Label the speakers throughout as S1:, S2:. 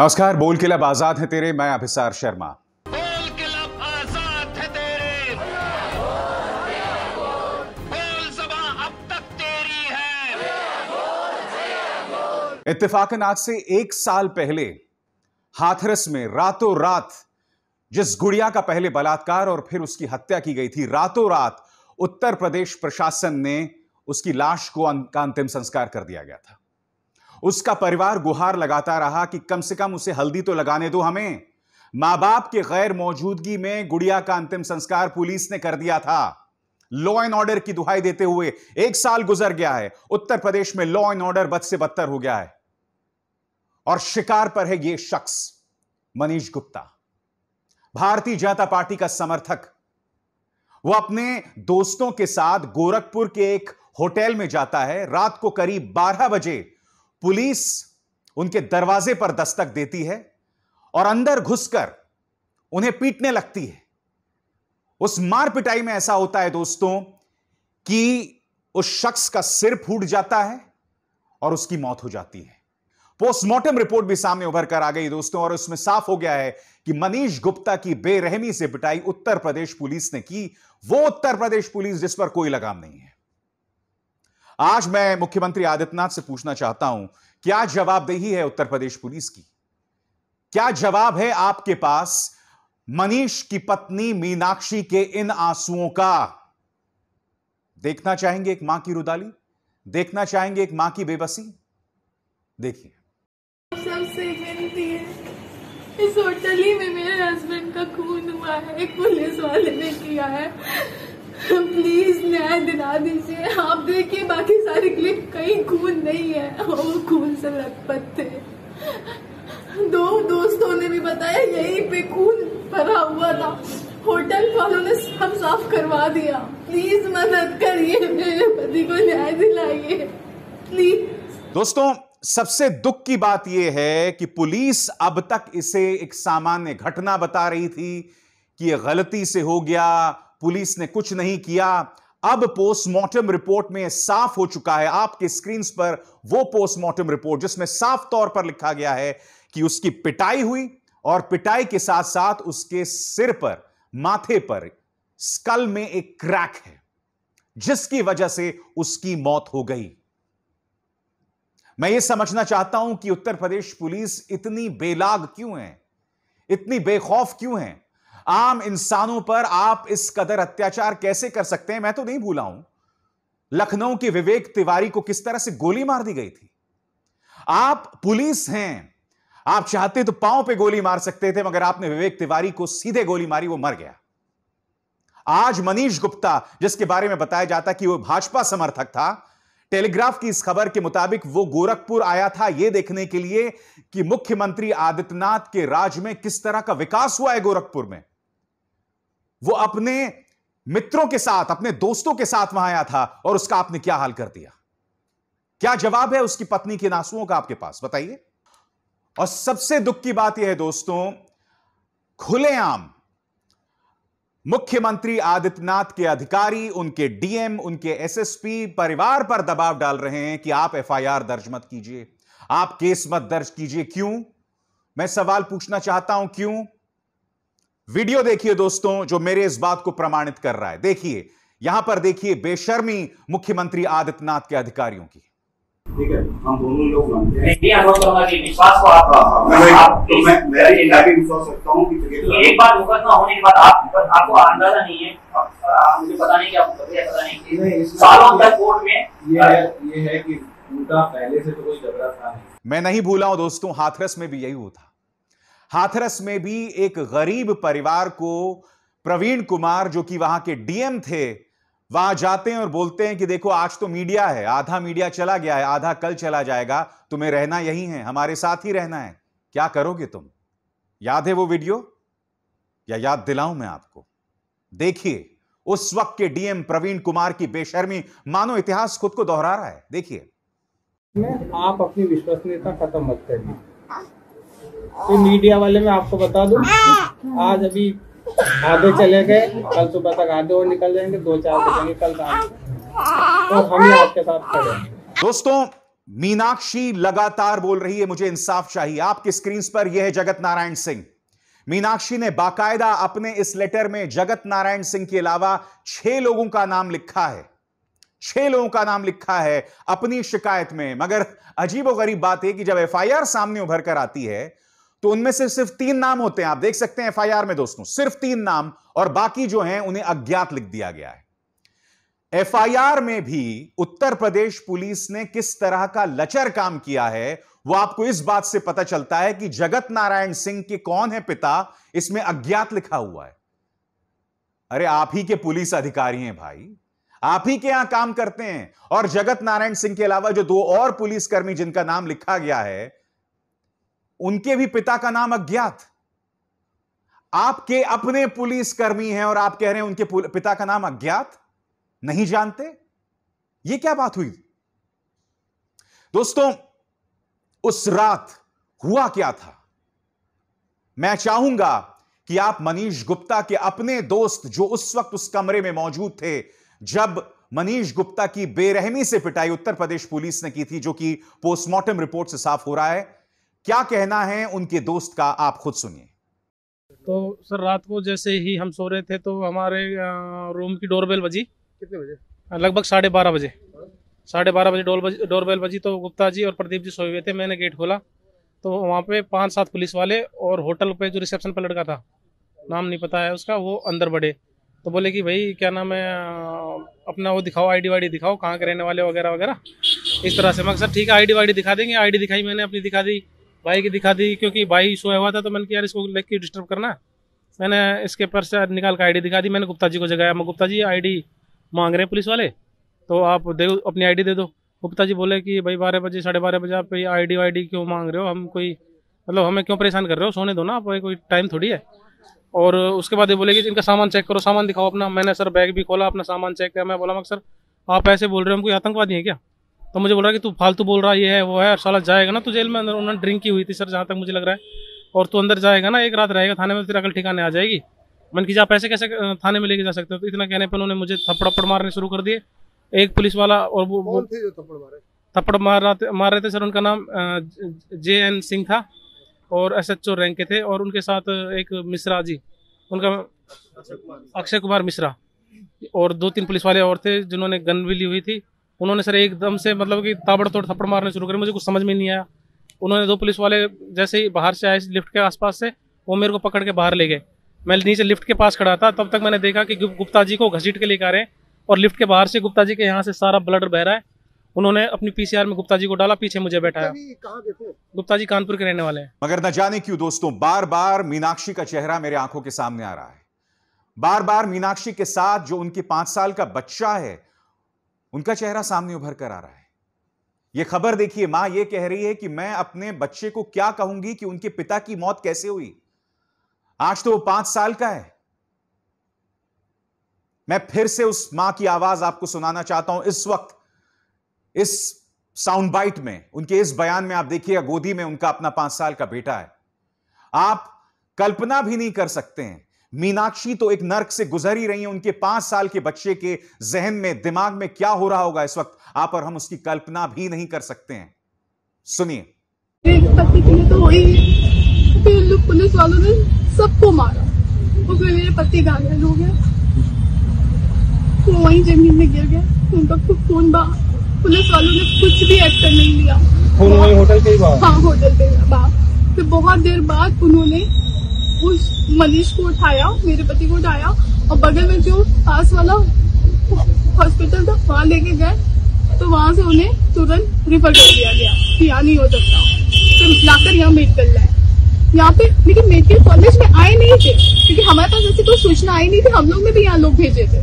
S1: नमस्कार बोल लब आजाद है तेरे मैं अभिसार शर्मा बोल किलब आजाद है तेरे बोल अब तक तेरी है इत्तेफाकन आज से एक साल पहले हाथरस में रातों रात जिस गुड़िया का पहले बलात्कार और फिर उसकी हत्या की गई थी रातों रात उत्तर प्रदेश प्रशासन ने उसकी लाश को अं- का अंतिम संस्कार कर दिया गया था उसका परिवार गुहार लगाता रहा कि कम से कम उसे हल्दी तो लगाने दो हमें मां बाप के गैर मौजूदगी में गुड़िया का अंतिम संस्कार पुलिस ने कर दिया था लॉ एंड ऑर्डर की दुहाई देते हुए एक साल गुजर गया है उत्तर प्रदेश में लॉ एंड ऑर्डर बद से बदतर हो गया है और शिकार पर है यह शख्स मनीष गुप्ता भारतीय जनता पार्टी का समर्थक वो अपने दोस्तों के साथ गोरखपुर के एक होटल में जाता है रात को करीब 12 बजे पुलिस उनके दरवाजे पर दस्तक देती है और अंदर घुसकर उन्हें पीटने लगती है उस मार पिटाई में ऐसा होता है दोस्तों कि उस शख्स का सिर फूट जाता है और उसकी मौत हो जाती है पोस्टमार्टम रिपोर्ट भी सामने उभर कर आ गई दोस्तों और उसमें साफ हो गया है कि मनीष गुप्ता की बेरहमी से पिटाई उत्तर प्रदेश पुलिस ने की वो उत्तर प्रदेश पुलिस जिस पर कोई लगाम नहीं है आज मैं मुख्यमंत्री आदित्यनाथ से पूछना चाहता हूं क्या जवाबदेही है उत्तर प्रदेश पुलिस की क्या जवाब है आपके पास मनीष की पत्नी मीनाक्षी के इन आंसुओं का देखना चाहेंगे एक मां की रुदाली देखना चाहेंगे एक मां की बेबसी
S2: देखिए सबसे विनती है इस होटल ही में मेरे हस्बैंड का खून हुआ है एक पुलिस वाले ने किया है प्लीज न्याय दिला दीजिए आप देखिए बाकी सारे क्लिप कहीं खून नहीं है वो खून से लथपथ थे दो दोस्तों ने भी बताया यहीं पे खून भरा हुआ था होटल वालों ने सब साफ करवा दिया प्लीज मदद करिए मेरे पति को न्याय दिलाइए प्लीज
S1: दोस्तों सबसे दुख की बात यह है कि पुलिस अब तक इसे एक सामान्य घटना बता रही थी कि यह गलती से हो गया पुलिस ने कुछ नहीं किया अब पोस्टमार्टम रिपोर्ट में साफ हो चुका है आपके स्क्रीन पर वो पोस्टमार्टम रिपोर्ट जिसमें साफ तौर पर लिखा गया है कि उसकी पिटाई हुई और पिटाई के साथ साथ उसके सिर पर माथे पर स्कल में एक क्रैक है जिसकी वजह से उसकी मौत हो गई मैं यह समझना चाहता हूं कि उत्तर प्रदेश पुलिस इतनी बेलाग क्यों है इतनी बेखौफ क्यों है आम इंसानों पर आप इस कदर अत्याचार कैसे कर सकते हैं मैं तो नहीं भूला हूं लखनऊ के विवेक तिवारी को किस तरह से गोली मार दी गई थी आप पुलिस हैं आप चाहते तो पांव पे गोली मार सकते थे मगर आपने विवेक तिवारी को सीधे गोली मारी वो मर गया आज मनीष गुप्ता जिसके बारे में बताया जाता कि वो भाजपा समर्थक था टेलीग्राफ की इस खबर के मुताबिक वो गोरखपुर आया था यह देखने के लिए कि मुख्यमंत्री आदित्यनाथ के राज में किस तरह का विकास हुआ है गोरखपुर में वो अपने मित्रों के साथ अपने दोस्तों के साथ वहां आया था और उसका आपने क्या हाल कर दिया क्या जवाब है उसकी पत्नी के नासुओं का आपके पास बताइए और सबसे दुख की बात यह है दोस्तों खुलेआम मुख्यमंत्री आदित्यनाथ के अधिकारी उनके डीएम उनके एसएसपी परिवार पर दबाव डाल रहे हैं कि आप एफआईआर दर्ज मत कीजिए आप केस मत दर्ज कीजिए क्यों मैं सवाल पूछना चाहता हूं क्यों वीडियो देखिए दोस्तों जो मेरे इस बात को प्रमाणित कर रहा है देखिए यहां पर देखिए बेशर्मी मुख्यमंत्री आदित्यनाथ के अधिकारियों की मैं नहीं भूला हूँ दोस्तों हाथरस में भी यही हुआ था हाथरस में भी एक गरीब परिवार को प्रवीण कुमार जो कि वहां के डीएम थे वहां जाते हैं और बोलते हैं कि देखो आज तो मीडिया है आधा मीडिया चला गया है आधा कल चला जाएगा तुम्हें रहना यही है हमारे साथ ही रहना है क्या करोगे तुम याद है वो वीडियो या याद दिलाऊं मैं आपको देखिए उस वक्त के डीएम प्रवीण कुमार की बेशर्मी मानो इतिहास खुद को दोहरा रहा है देखिए आप अपनी विश्वसनीयता खत्म मत करिए
S3: तो मीडिया वाले में आपको बता दूं आज अभी आधे चले गए कल
S1: सुबह तक आधे और निकल जाएंगे दो चार बजेंगे कल
S3: तो
S1: हम ही आपके साथ खड़े दोस्तों मीनाक्षी लगातार बोल रही है मुझे इंसाफ चाहिए आपकी स्क्रीन पर यह है जगत नारायण सिंह मीनाक्षी ने बाकायदा अपने इस लेटर में जगत नारायण सिंह के अलावा छह लोगों का नाम लिखा है छह लोगों का नाम लिखा है अपनी शिकायत में मगर अजीबोगरीब बात है कि जब एफआईआर सामने उभर कर आती है तो उनमें से सिर्फ तीन नाम होते हैं आप देख सकते हैं एफआईआर में दोस्तों सिर्फ तीन नाम और बाकी जो हैं उन्हें अज्ञात लिख दिया गया है एफआईआर में भी उत्तर प्रदेश पुलिस ने किस तरह का लचर काम किया है वो आपको इस बात से पता चलता है कि जगत नारायण सिंह के कौन है पिता इसमें अज्ञात लिखा हुआ है अरे आप ही के पुलिस अधिकारी हैं भाई आप ही के यहां काम करते हैं और जगत नारायण सिंह के अलावा जो दो और पुलिसकर्मी जिनका नाम लिखा गया है उनके भी पिता का नाम अज्ञात आपके अपने पुलिसकर्मी हैं और आप कह रहे हैं उनके पिता का नाम अज्ञात नहीं जानते यह क्या बात हुई दोस्तों उस रात हुआ क्या था मैं चाहूंगा कि आप मनीष गुप्ता के अपने दोस्त जो उस वक्त उस कमरे में मौजूद थे जब मनीष गुप्ता की बेरहमी से पिटाई उत्तर प्रदेश पुलिस ने की थी जो कि पोस्टमार्टम रिपोर्ट से साफ हो रहा है क्या कहना है उनके दोस्त का आप खुद सुनिए
S3: तो सर रात को जैसे ही हम सो रहे थे तो हमारे रूम की डोरबेल बजी कितने बजे लगभग साढ़े बारह बजे साढ़े बारह बजे डोर बज, डोरबेल बजी तो गुप्ता जी और प्रदीप जी सोए हुए थे मैंने गेट खोला तो वहाँ पे पांच सात पुलिस वाले और होटल पे जो रिसेप्शन पर लड़का था नाम नहीं पता है उसका वो अंदर बढ़े तो बोले कि भाई क्या नाम है अपना वो दिखाओ आईडी वाईडी दिखाओ कहाँ के रहने वाले वगैरह वगैरह इस तरह से मैं सर ठीक है आईडी वाईडी दिखा देंगे आईडी दिखाई मैंने अपनी दिखा दी की दिखा दी क्योंकि भाई सोया हुआ था तो मैंने यार इसको लेके डिस्टर्ब करना मैंने इसके पर्स निकाल कर आईडी दिखा दी मैंने गुप्ता जी को जगाया मैं गुप्ता जी आईडी मांग रहे हैं पुलिस वाले तो आप दे अपनी आईडी दे दो गुप्ता जी बोले कि भाई बारह बजे साढ़े बारह बजे आप आई डी वाई डी क्यों मांग रहे हो हम कोई मतलब हमें क्यों परेशान कर रहे हो सोने दो ना आप कोई टाइम थोड़ी है और उसके बाद ये बोले कि इनका सामान चेक करो सामान दिखाओ अपना मैंने सर बैग भी खोला अपना सामान चेक किया मैं बोला मैं सर आप ऐसे बोल रहे हो हम कोई आतंकवादी है क्या तो मुझे बोल रहा है कि तू फालतू बोल रहा है ये है वो है और साला जाएगा ना तो जेल में अंदर उन्होंने ड्रिंक की हुई थी सर जहाँ तक मुझे लग रहा है और तू अंदर जाएगा ना एक रात रहेगा थाने में तेरा कल ठिकाने आ जाएगी मन की आप ऐसे कैसे थाने में लेके जा सकते हो तो इतना कहने पर उन्होंने मुझे थप्पड़ मारने शुरू कर दिए एक पुलिस वाला और वो, जो थप्पड़ थप्पड़ मार रहा थे मार रहे थे सर उनका नाम जे एन सिंह था और एस एच ओ रैंक के थे और उनके साथ एक मिश्रा जी उनका अक्षय कुमार मिश्रा और दो तीन पुलिस वाले और थे जिन्होंने गन भी ली हुई थी उन्होंने सर एकदम से मतलब कि ताबड़तोड़ थप्पड़ मारने शुरू करे मुझे कुछ समझ में नहीं आया उन्होंने दो पुलिस वाले जैसे ही बाहर से आए लिफ्ट के आसपास से वो मेरे को पकड़ के बाहर ले गए मैं नीचे लिफ्ट के पास खड़ा था तब तक मैंने देखा कि गुप्ता जी को घसीट के लेकर आ रहे हैं और लिफ्ट के बाहर से गुप्ता जी के यहाँ से सारा ब्लड बह रहा है उन्होंने
S1: अपनी पीसीआर में गुप्ता जी को डाला पीछे मुझे बैठाया
S3: गुप्ता जी कानपुर के रहने वाले हैं
S1: मगर न जाने क्यों दोस्तों बार बार मीनाक्षी का चेहरा मेरे आंखों के सामने आ रहा है बार बार मीनाक्षी के साथ जो उनके पांच साल का बच्चा है उनका चेहरा सामने उभर कर आ रहा है यह खबर देखिए मां यह कह रही है कि मैं अपने बच्चे को क्या कहूंगी कि उनके पिता की मौत कैसे हुई आज तो वो पांच साल का है मैं फिर से उस मां की आवाज आपको सुनाना चाहता हूं इस वक्त इस साउंड बाइट में उनके इस बयान में आप देखिए गोदी में उनका अपना पांच साल का बेटा है आप कल्पना भी नहीं कर सकते हैं मीनाक्षी तो एक नर्क से गुजर ही रही हैं उनके पांच साल के बच्चे के जहन में दिमाग में क्या हो रहा होगा इस वक्त आप और हम उसकी कल्पना भी नहीं कर सकते हैं सुनिए पति के लिए तो हुई फिर पुलिस वालों ने सबको मारा उसमें मेरे पति घायल हो गया
S2: वो वहीं जमीन में गिर गया उनका खून बहा पुलिस वालों ने कुछ भी एक्शन नहीं लिया
S3: होटल के हाँ
S2: होटल के बाहर फिर बहुत देर बाद उन्होंने उस मनीष को उठाया मेरे पति को उठाया और बगल में जो पास वाला हॉस्पिटल था वहां लेके गए तो वहां से उन्हें तुरंत रिफर कर दिया गया कि यहाँ नहीं हो सकता फिर लाकर यहाँ मेडिकल लाए यहाँ पे लेकिन मेडिकल कॉलेज में आए नहीं थे क्योंकि हमारे पास ऐसी कोई सूचना आई नहीं थी हम लोग ने भी यहाँ लोग भेजे थे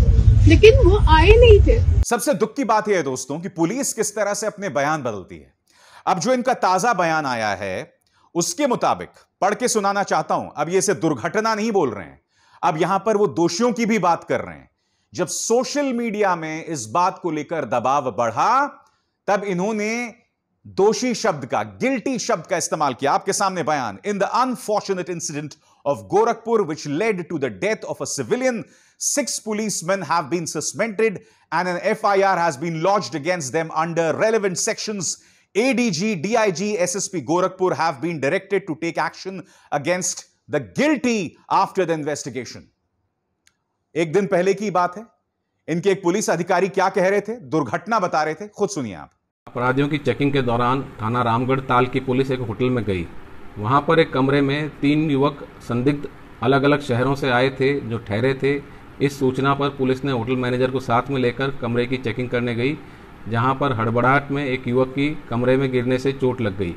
S2: लेकिन वो आए नहीं थे
S1: सबसे दुख की बात यह है दोस्तों कि पुलिस किस तरह से अपने बयान बदलती है अब जो इनका ताजा बयान आया है उसके मुताबिक पढ़ के सुनाना चाहता हूं अब ये सिर्फ दुर्घटना नहीं बोल रहे हैं अब यहां पर वो दोषियों की भी बात कर रहे हैं जब सोशल मीडिया में इस बात को लेकर दबाव बढ़ा तब इन्होंने दोषी शब्द का गिल्टी शब्द का इस्तेमाल किया आपके सामने बयान in the unfortunate incident of Gorakhpur which led to the death of a civilian six police man have been suspended and an F R has been launch against them under relevant sections ADG, DIG, SSP Gorakhpur have been directed to take action against the guilty after the investigation. एक दिन पहले की बात है इनके एक police अधिकारी क्या कह रहे थे दुर्घटना बता रहे थे खुद सुनिए आप
S3: अपराधियों की चेकिंग के दौरान थाना रामगढ़ ताल की पुलिस एक होटल में गई वहां पर एक कमरे में तीन युवक संदिग्ध अलग अलग शहरों से आए थे जो ठहरे थे इस सूचना पर पुलिस ने होटल मैनेजर को साथ में लेकर कमरे की चेकिंग करने गई जहां पर हड़बड़ाहट में एक युवक की कमरे में गिरने से चोट लग गई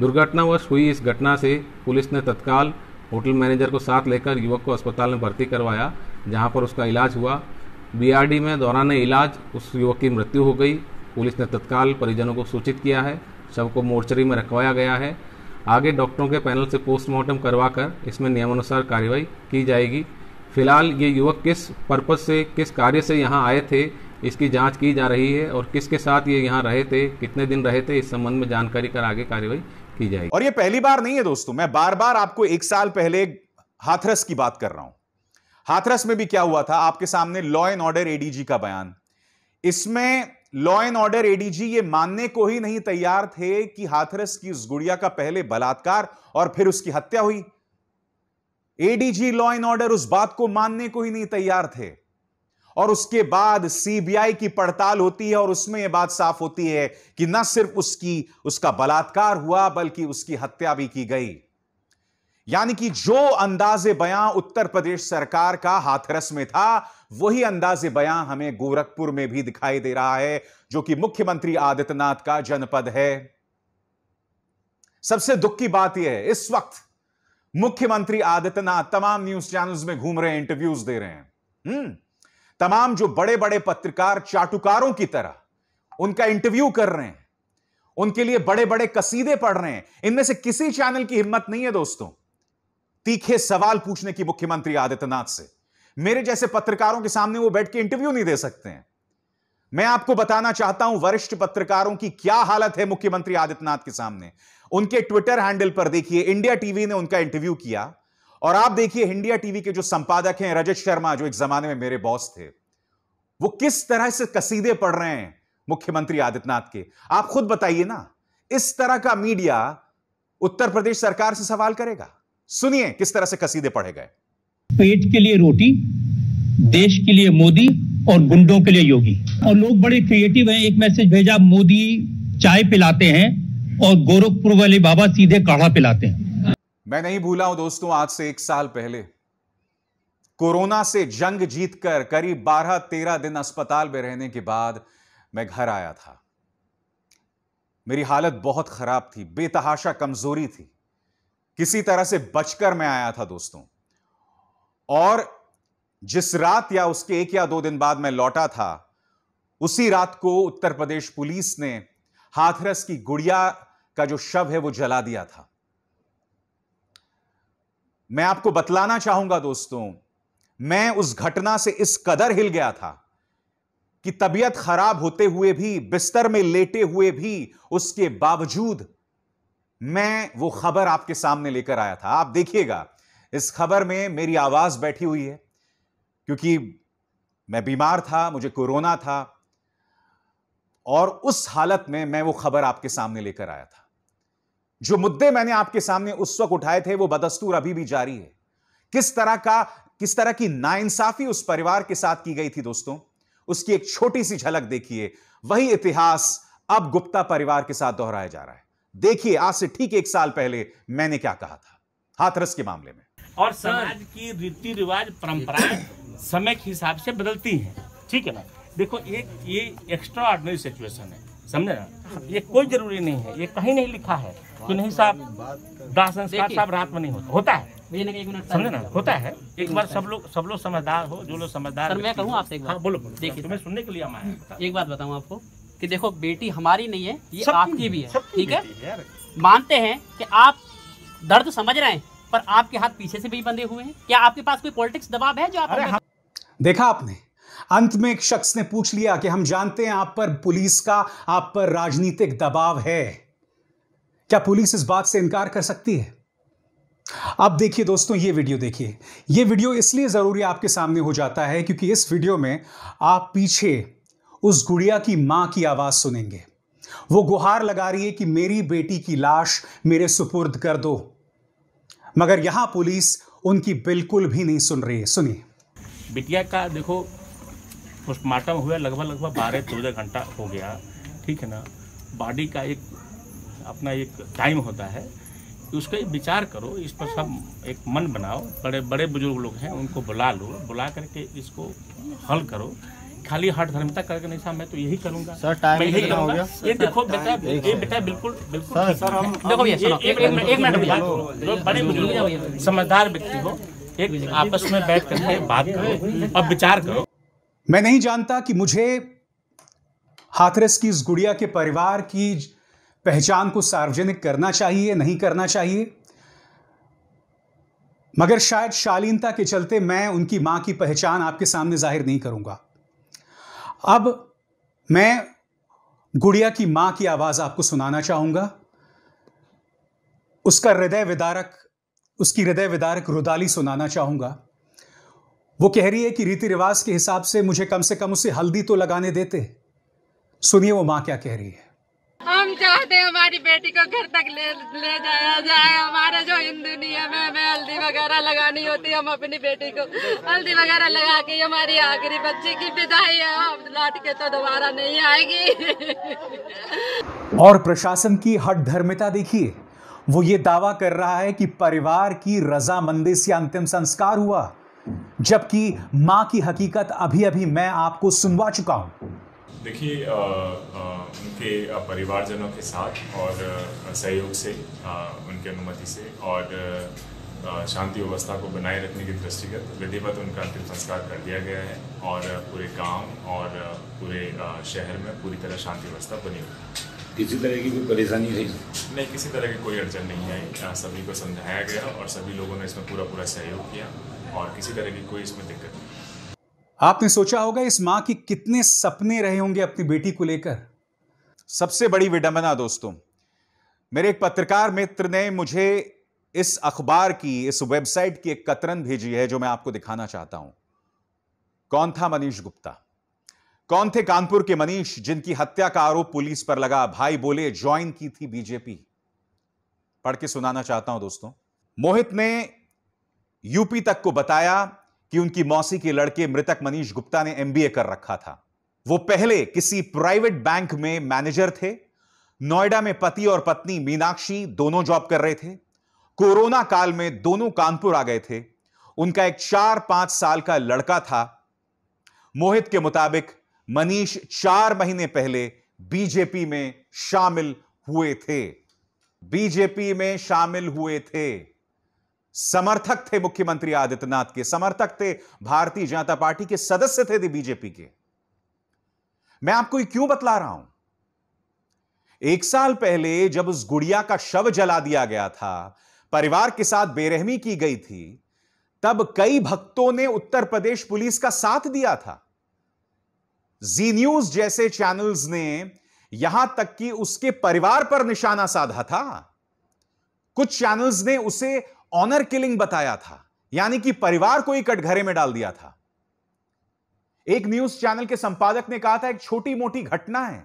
S3: दुर्घटनावश हुई इस घटना से पुलिस ने तत्काल होटल मैनेजर को साथ लेकर युवक को अस्पताल में भर्ती करवाया जहां पर उसका इलाज हुआ बीआरडी में दौरान इलाज उस युवक की मृत्यु हो गई पुलिस ने तत्काल परिजनों को सूचित किया है शव को मोर्चरी में रखवाया गया है आगे डॉक्टरों के पैनल से पोस्टमार्टम करवाकर इसमें नियमानुसार कार्रवाई की जाएगी फिलहाल ये युवक किस पर्पज से किस कार्य से यहाँ आए थे इसकी जांच की जा रही है और किसके साथ ये यहाँ रहे थे कितने दिन रहे थे इस संबंध में जानकारी कर आगे कार्यवाही
S1: की जाएगी और ये पहली बार नहीं है दोस्तों मैं बार बार आपको एक साल पहले हाथरस की बात कर रहा हूं हाथरस में भी क्या हुआ था आपके सामने लॉ एंड ऑर्डर एडीजी का बयान इसमें लॉ एंड ऑर्डर एडीजी ये मानने को ही नहीं तैयार थे कि हाथरस की उस गुड़िया का पहले बलात्कार और फिर उसकी हत्या हुई एडीजी लॉ एंड ऑर्डर उस बात को मानने को ही नहीं तैयार थे और उसके बाद सीबीआई की पड़ताल होती है और उसमें यह बात साफ होती है कि न सिर्फ उसकी उसका बलात्कार हुआ बल्कि उसकी हत्या भी की गई यानी कि जो अंदाजे बयां उत्तर प्रदेश सरकार का हाथरस में था वही अंदाजे बयां हमें गोरखपुर में भी दिखाई दे रहा है जो कि मुख्यमंत्री आदित्यनाथ का जनपद है सबसे दुख की बात यह है इस वक्त मुख्यमंत्री आदित्यनाथ तमाम न्यूज चैनल्स में घूम रहे हैं इंटरव्यूज दे रहे हैं हम्म तमाम जो बड़े बड़े पत्रकार चाटुकारों की तरह उनका इंटरव्यू कर रहे हैं उनके लिए बड़े बड़े कसीदे पढ़ रहे हैं इनमें से किसी चैनल की हिम्मत नहीं है दोस्तों तीखे सवाल पूछने की मुख्यमंत्री आदित्यनाथ से मेरे जैसे पत्रकारों के सामने वो बैठ के इंटरव्यू नहीं दे सकते हैं मैं आपको बताना चाहता हूं वरिष्ठ पत्रकारों की क्या हालत है मुख्यमंत्री आदित्यनाथ के सामने उनके ट्विटर हैंडल पर देखिए इंडिया टीवी ने उनका इंटरव्यू किया और आप देखिए इंडिया टीवी के जो संपादक हैं रजत शर्मा जो एक जमाने में मेरे बॉस थे वो किस तरह से कसीदे पढ़ रहे हैं मुख्यमंत्री आदित्यनाथ के आप खुद बताइए ना इस तरह का मीडिया उत्तर प्रदेश सरकार से सवाल करेगा सुनिए किस तरह से कसीदे पढ़े गए पेट के लिए रोटी देश
S3: के लिए मोदी और गुंडों के लिए योगी और लोग बड़े क्रिएटिव हैं एक मैसेज भेजा मोदी चाय पिलाते हैं और गोरखपुर वाले बाबा सीधे काढ़ा पिलाते हैं
S1: मैं नहीं भूला हूं दोस्तों आज से एक साल पहले कोरोना से जंग जीतकर करीब बारह तेरह दिन अस्पताल में रहने के बाद मैं घर आया था मेरी हालत बहुत खराब थी बेतहाशा कमजोरी थी किसी तरह से बचकर मैं आया था दोस्तों और जिस रात या उसके एक या दो दिन बाद मैं लौटा था उसी रात को उत्तर प्रदेश पुलिस ने हाथरस की गुड़िया का जो शव है वो जला दिया था मैं आपको बतलाना चाहूंगा दोस्तों मैं उस घटना से इस कदर हिल गया था कि तबीयत खराब होते हुए भी बिस्तर में लेटे हुए भी उसके बावजूद मैं वो खबर आपके सामने लेकर आया था आप देखिएगा इस खबर में मेरी आवाज बैठी हुई है क्योंकि मैं बीमार था मुझे कोरोना था और उस हालत में मैं वो खबर आपके सामने लेकर आया था जो मुद्दे मैंने आपके सामने उस वक्त उठाए थे वो बदस्तूर अभी भी जारी है किस तरह का किस तरह की नाइंसाफी उस परिवार के साथ की गई थी दोस्तों उसकी एक छोटी सी झलक देखिए वही इतिहास अब गुप्ता परिवार के साथ दोहराया जा रहा है देखिए आज से ठीक एक साल पहले मैंने क्या कहा था हाथरस के मामले में
S3: और समाज की रीति रिवाज परंपराएं समय के हिसाब से बदलती हैं ठीक है ना देखो एक ये एक्स्ट्रा ऑर्डनरी सिचुएशन है समझे ना ये कोई जरूरी नहीं है ये कहीं नहीं लिखा है कि नहीं साहब दाह संस्कार साहब रात में नहीं होता होता है समझे ना होता है एक बार सब लोग सब लोग समझदार हो जो लोग समझदार मैं कहूँ आपसे हाँ बोलो देखिए तुम्हें सुनने के लिए हम आए एक बात बताऊँ आपको कि देखो बेटी हमारी नहीं है ये आपकी भी है ठीक है मानते हैं कि आप दर्द समझ रहे हैं पर आपके हाथ पीछे से भी बंधे हुए हैं क्या आपके पास कोई पॉलिटिक्स दबाव है जो आप हाँ।
S1: देखा आपने अंत में एक शख्स ने पूछ लिया कि हम जानते हैं आप पर पुलिस का आप पर राजनीतिक दबाव है क्या पुलिस इस बात से इनकार कर सकती है अब देखिए दोस्तों ये वीडियो देखिए ये वीडियो इसलिए ज़रूरी आपके सामने हो जाता है क्योंकि इस वीडियो में आप पीछे उस गुड़िया की मां की आवाज़ सुनेंगे वो गुहार लगा रही है कि मेरी बेटी की लाश मेरे सुपुर्द कर दो मगर यहां पुलिस उनकी बिल्कुल भी नहीं सुन रही है सुनिए
S3: बिटिया का देखो पोस्टमार्टम हुआ लगभग लगभग बारह चौदह घंटा हो गया ठीक है ना बॉडी का एक अपना एक टाइम होता है उसका ही विचार करो इस पर सब एक मन बनाओ बड़े बड़े बुजुर्ग लोग हैं उनको बुला लो बुला करके इसको हल करो खाली हट धर्मता करके नहीं था मैं तो यही करूंगा सर टाइम हो यही ये देखो बेटा ये बेटा बिल्कुल बिल्कुल सर हम देखो बड़े बुजुर्ग समझदार व्यक्ति हो एक आपस में बैठ करके बात करो और विचार करो
S1: मैं नहीं जानता कि मुझे हाथरस की इस गुड़िया के परिवार की पहचान को सार्वजनिक करना चाहिए नहीं करना चाहिए मगर शायद शालीनता के चलते मैं उनकी मां की पहचान आपके सामने जाहिर नहीं करूंगा अब मैं गुड़िया की मां की आवाज आपको सुनाना चाहूंगा उसका हृदय विदारक उसकी हृदय विदारक रुदाली सुनाना चाहूंगा वो कह रही है कि रीति रिवाज के हिसाब से मुझे कम से कम उसे हल्दी तो लगाने देते सुनिए वो माँ क्या कह रही है
S2: हम चाहते हैं हमारी बेटी को घर तक ले ले जाया जाए हमारा जो हिंदू नियम है हमें हल्दी वगैरह लगानी होती है हम अपनी बेटी को हल्दी वगैरह लगा के हमारी आखिरी बच्चे की विदाई है हम लौट के तो दोबारा नहीं आएगी
S1: और प्रशासन की हट धर्मिता देखिए वो ये दावा कर रहा है कि परिवार की रजामंदी से अंतिम संस्कार हुआ जबकि माँ की हकीकत अभी अभी मैं आपको सुनवा चुका हूँ देखिए उनके परिवारजनों के साथ और सहयोग से आ, उनके अनुमति से और शांति व्यवस्था को बनाए रखने की दृष्टिगत विधिवत उनका अंतिम संस्कार कर दिया गया है और पूरे गांव और पूरे शहर में पूरी तरह शांति व्यवस्था बनी हुई किसी तरह की कोई परेशानी रही नहीं किसी तरह की कोई अड़चन नहीं आई सभी को समझाया गया और सभी लोगों ने इसमें पूरा पूरा सहयोग किया और किसी तरह की कोई इसमें दिक्कत नहीं आपने सोचा होगा इस माँ की कितने सपने रहे होंगे अपनी बेटी को लेकर सबसे बड़ी विडंबना दोस्तों मेरे एक पत्रकार मित्र ने मुझे इस अखबार की इस वेबसाइट की एक कतरन भेजी है जो मैं आपको दिखाना चाहता हूं कौन था मनीष गुप्ता कौन थे कानपुर के मनीष जिनकी हत्या का आरोप पुलिस पर लगा भाई बोले ज्वाइन की थी बीजेपी पढ़ के सुनाना चाहता हूं दोस्तों मोहित ने यूपी तक को बताया कि उनकी मौसी के लड़के मृतक मनीष गुप्ता ने एमबीए कर रखा था वो पहले किसी प्राइवेट बैंक में मैनेजर थे नोएडा में पति और पत्नी मीनाक्षी दोनों जॉब कर रहे थे कोरोना काल में दोनों कानपुर आ गए थे उनका एक चार पांच साल का लड़का था मोहित के मुताबिक मनीष चार महीने पहले बीजेपी में शामिल हुए थे बीजेपी में शामिल हुए थे समर्थक थे मुख्यमंत्री आदित्यनाथ के समर्थक थे भारतीय जनता पार्टी के सदस्य थे बीजेपी के मैं आपको ये क्यों बतला रहा हूं एक साल पहले जब उस गुड़िया का शव जला दिया गया था परिवार के साथ बेरहमी की गई थी तब कई भक्तों ने उत्तर प्रदेश पुलिस का साथ दिया था जी न्यूज जैसे चैनल्स ने यहां तक कि उसके परिवार पर निशाना साधा था कुछ चैनल्स ने उसे ऑनर किलिंग बताया था यानी कि परिवार को ही कटघरे में डाल दिया था एक न्यूज चैनल के संपादक ने कहा था एक छोटी मोटी घटना है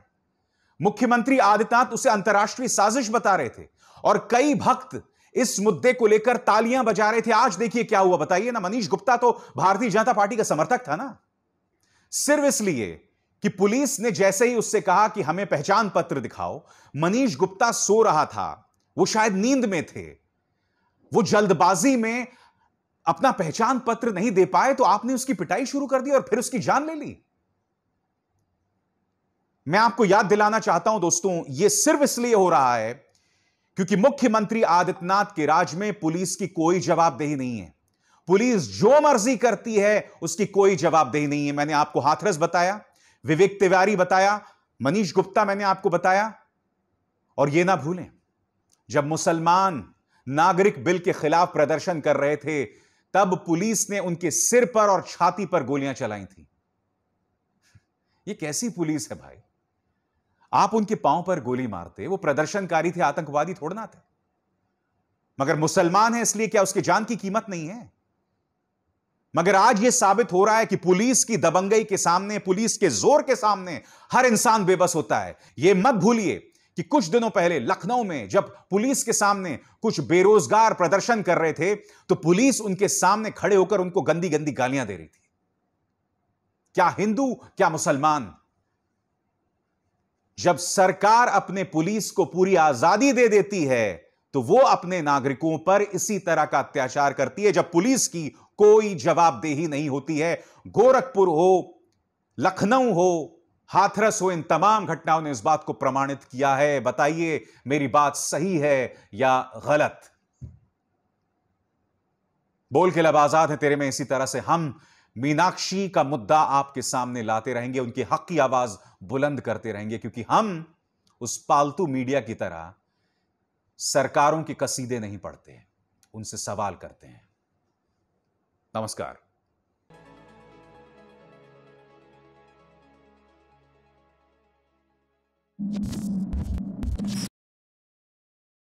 S1: मुख्यमंत्री आदित्यनाथ उसे अंतर्राष्ट्रीय साजिश बता रहे थे और कई भक्त इस मुद्दे को लेकर तालियां बजा रहे थे आज देखिए क्या हुआ बताइए ना मनीष गुप्ता तो भारतीय जनता पार्टी का समर्थक था ना सिर्फ इसलिए कि पुलिस ने जैसे ही उससे कहा कि हमें पहचान पत्र दिखाओ मनीष गुप्ता सो रहा था वो शायद नींद में थे वो जल्दबाजी में अपना पहचान पत्र नहीं दे पाए तो आपने उसकी पिटाई शुरू कर दी और फिर उसकी जान ले ली मैं आपको याद दिलाना चाहता हूं दोस्तों यह सिर्फ इसलिए हो रहा है क्योंकि मुख्यमंत्री आदित्यनाथ के राज में पुलिस की कोई जवाबदेही नहीं है पुलिस जो मर्जी करती है उसकी कोई जवाबदेही नहीं है मैंने आपको हाथरस बताया विवेक तिवारी बताया मनीष गुप्ता मैंने आपको बताया और यह ना भूलें जब मुसलमान नागरिक बिल के खिलाफ प्रदर्शन कर रहे थे तब पुलिस ने उनके सिर पर और छाती पर गोलियां चलाई थी ये कैसी पुलिस है भाई आप उनके पांव पर गोली मारते वो प्रदर्शनकारी थे आतंकवादी थोड़ा ना थे मगर मुसलमान है इसलिए क्या उसकी जान की कीमत नहीं है मगर आज यह साबित हो रहा है कि पुलिस की दबंगई के सामने पुलिस के जोर के सामने हर इंसान बेबस होता है यह मत भूलिए कि कुछ दिनों पहले लखनऊ में जब पुलिस के सामने कुछ बेरोजगार प्रदर्शन कर रहे थे तो पुलिस उनके सामने खड़े होकर उनको गंदी गंदी गालियां दे रही थी क्या हिंदू क्या मुसलमान जब सरकार अपने पुलिस को पूरी आजादी दे देती है तो वो अपने नागरिकों पर इसी तरह का अत्याचार करती है जब पुलिस की कोई जवाबदेही नहीं होती है गोरखपुर हो लखनऊ हो हाथरस हो इन तमाम घटनाओं ने इस बात को प्रमाणित किया है बताइए मेरी बात सही है या गलत बोल के लब आजाद है तेरे में इसी तरह से हम मीनाक्षी का मुद्दा आपके सामने लाते रहेंगे उनकी हक की आवाज बुलंद करते रहेंगे क्योंकि हम उस पालतू मीडिया की तरह सरकारों के कसीदे नहीं पढ़ते उनसे सवाल करते हैं नमस्कार ピッ